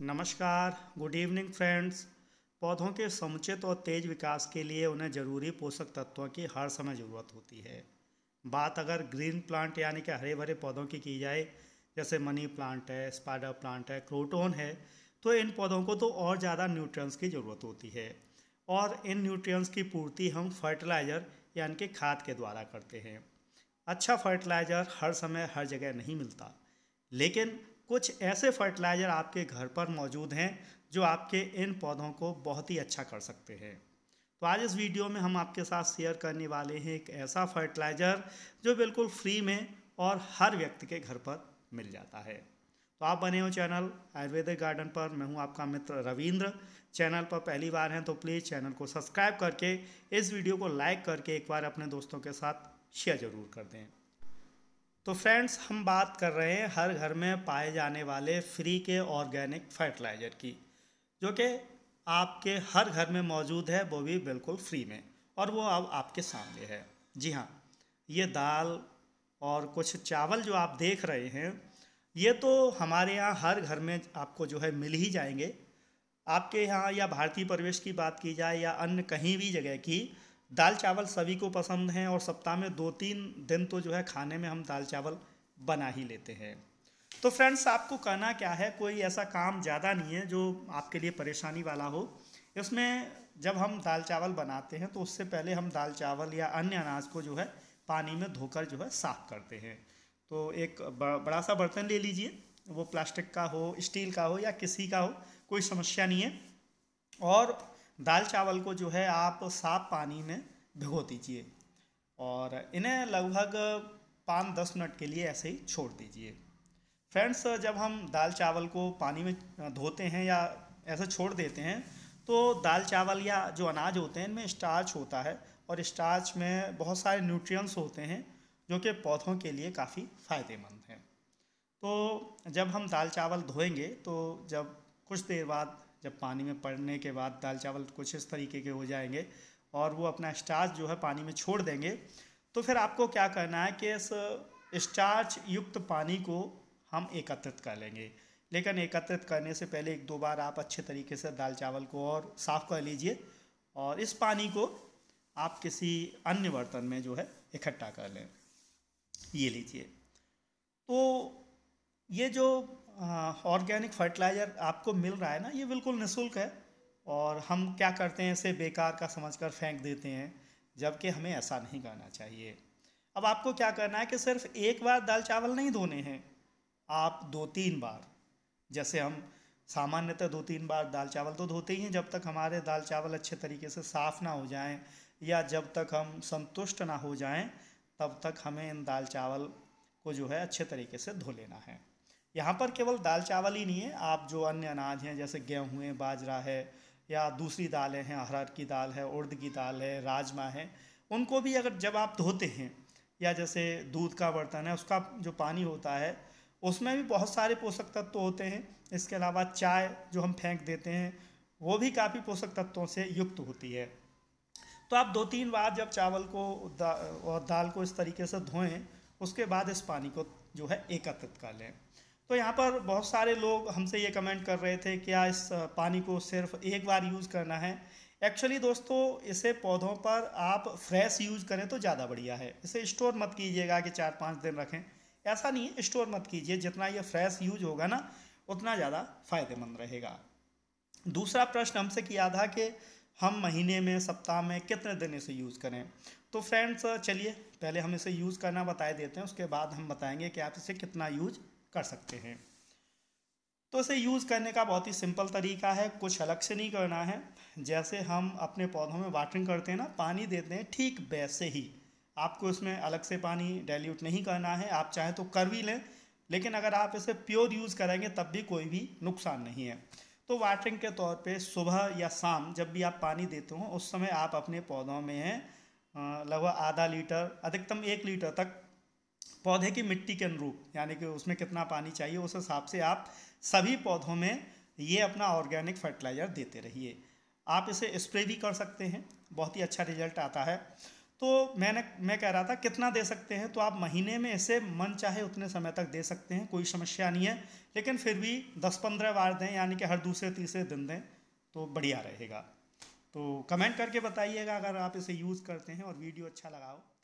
नमस्कार good evening friends पौधों के समुचित और तेज विकास के लिए उन्हें ज़रूरी पोषक तत्वों की हर समय ज़रूरत होती है बात अगर ग्रीन प्लांट यानी कि हरे भरे पौधों की की जाए जैसे मनी प्लांट है स्पाइडर प्लांट है क्रोटोन है तो इन पौधों को तो और ज़्यादा न्यूट्रिएंट्स की ज़रूरत होती है और इन न्यूट्रिएंट्स की पूर्ति हम फर्टिलाइज़र यानी कि खाद के द्वारा करते हैं अच्छा फर्टिलाइज़र हर समय हर जगह नहीं मिलता लेकिन कुछ ऐसे फर्टिलाइज़र आपके घर पर मौजूद हैं जो आपके इन पौधों को बहुत ही अच्छा कर सकते हैं तो आज इस वीडियो में हम आपके साथ शेयर करने वाले हैं एक ऐसा फर्टिलाइज़र जो बिल्कुल फ्री में और हर व्यक्ति के घर पर मिल जाता है तो आप बने हो चैनल आयुर्वेदिक गार्डन पर मैं हूं आपका मित्र रविंद्र चैनल पर पहली बार हैं तो प्लीज़ चैनल को सब्सक्राइब करके इस वीडियो को लाइक करके एक बार अपने दोस्तों के साथ शेयर ज़रूर कर दें तो फ्रेंड्स हम बात कर रहे हैं हर घर में पाए जाने वाले फ्री के ऑर्गेनिक फर्टिलाइज़र की जो कि आपके हर घर में मौजूद है वो भी बिल्कुल फ्री में और वो अब आपके सामने है जी हाँ ये दाल और कुछ चावल जो आप देख रहे हैं ये तो हमारे यहाँ हर घर में आपको जो है मिल ही जाएंगे आपके यहाँ या भारतीय परिवेश की बात की जाए या अन्य कहीं भी जगह की दाल चावल सभी को पसंद हैं और सप्ताह में दो तीन दिन तो जो है खाने में हम दाल चावल बना ही लेते हैं तो फ्रेंड्स आपको कहना क्या है कोई ऐसा काम ज़्यादा नहीं है जो आपके लिए परेशानी वाला हो इसमें जब हम दाल चावल बनाते हैं तो उससे पहले हम दाल चावल या अन्य अनाज को जो है पानी में धोकर जो है साफ़ करते हैं तो एक बड़ा सा बर्तन ले लीजिए वो प्लास्टिक का हो स्टील का हो या किसी का हो कोई समस्या नहीं है और दाल चावल को जो है आप साफ पानी में भिगो दीजिए और इन्हें लगभग पाँच दस मिनट के लिए ऐसे ही छोड़ दीजिए फ्रेंड्स जब हम दाल चावल को पानी में धोते हैं या ऐसे छोड़ देते हैं तो दाल चावल या जो अनाज होते हैं इनमें स्टार्च होता है और स्टार्च में बहुत सारे न्यूट्रिएंट्स होते हैं जो कि पौधों के लिए काफ़ी फ़ायदेमंद हैं तो जब हम दाल चावल धोएंगे तो जब कुछ देर बाद जब पानी में पड़ने के बाद दाल चावल कुछ इस तरीके के हो जाएंगे और वो अपना स्टार्च जो है पानी में छोड़ देंगे तो फिर आपको क्या करना है कि इस स्टार्च युक्त पानी को हम एकत्रित कर लेंगे लेकिन एकत्रित करने से पहले एक दो बार आप अच्छे तरीके से दाल चावल को और साफ़ कर लीजिए और इस पानी को आप किसी अन्य बर्तन में जो है इकट्ठा कर लें ये लीजिए तो ये जो ऑर्गेनिक फर्टिलाइज़र आपको मिल रहा है ना ये बिल्कुल निःशुल्क है और हम क्या करते हैं इसे बेकार का समझकर फेंक देते हैं जबकि हमें ऐसा नहीं करना चाहिए अब आपको क्या करना है कि सिर्फ एक बार दाल चावल नहीं धोने हैं आप दो तीन बार जैसे हम सामान्यतः दो तीन बार दाल चावल तो धोते ही हैं जब तक हमारे दाल चावल अच्छे तरीके से साफ़ ना हो जाएं या जब तक हम संतुष्ट ना हो जाएं तब तक हमें इन दाल चावल को जो है अच्छे तरीके से धो लेना है यहाँ पर केवल दाल चावल ही नहीं है आप जो अन्य अनाज हैं जैसे गेहूँ हैं बाजरा है या दूसरी दालें हैं अरहर की दाल है उर्द की दाल है राजमा है उनको भी अगर जब आप धोते हैं या जैसे दूध का बर्तन है उसका जो पानी होता है उसमें भी बहुत सारे पोषक तत्व होते हैं इसके अलावा चाय जो हम फेंक देते हैं वो भी काफ़ी पोषक तत्वों से युक्त होती है तो आप दो तीन बार जब चावल को दा, और दाल को इस तरीके से धोएं उसके बाद इस पानी को जो है एकत्रित कर लें तो यहाँ पर बहुत सारे लोग हमसे ये कमेंट कर रहे थे क्या इस पानी को सिर्फ एक बार यूज़ करना है एक्चुअली दोस्तों इसे पौधों पर आप फ्रेश यूज़ करें तो ज़्यादा बढ़िया है इसे स्टोर मत कीजिएगा कि चार पाँच दिन रखें ऐसा नहीं है स्टोर मत कीजिए जितना ये फ्रेश यूज होगा ना उतना ज़्यादा फ़ायदेमंद रहेगा दूसरा प्रश्न हमसे किया था कि हम महीने में सप्ताह में कितने दिन इसे यूज़ करें तो फ्रेंड्स चलिए पहले हम इसे यूज़ करना बताए देते हैं उसके बाद हम बताएंगे कि आप इसे कितना यूज कर सकते हैं तो इसे यूज़ करने का बहुत ही सिंपल तरीका है कुछ अलग से नहीं करना है जैसे हम अपने पौधों में वाटरिंग करते हैं ना पानी देते हैं ठीक वैसे ही आपको इसमें अलग से पानी डाइल्यूट नहीं करना है आप चाहें तो कर भी लें लेकिन अगर आप इसे प्योर यूज़ करेंगे तब भी कोई भी नुकसान नहीं है तो वाटरिंग के तौर पे सुबह या शाम जब भी आप पानी देते हो उस समय आप अपने पौधों में लगभग आधा लीटर अधिकतम एक लीटर तक पौधे की मिट्टी के अनुरूप यानी कि उसमें कितना पानी चाहिए उस हिसाब से आप सभी पौधों में ये अपना ऑर्गेनिक फर्टिलाइज़र देते रहिए आप इसे स्प्रे भी कर सकते हैं बहुत ही अच्छा रिजल्ट आता है तो मैंने मैं कह रहा था कितना दे सकते हैं तो आप महीने में इसे मन चाहे उतने समय तक दे सकते हैं कोई समस्या नहीं है लेकिन फिर भी दस पंद्रह बार दें यानी कि हर दूसरे तीसरे दिन दें तो बढ़िया रहेगा तो कमेंट करके बताइएगा अगर आप इसे यूज़ करते हैं और वीडियो अच्छा लगाओ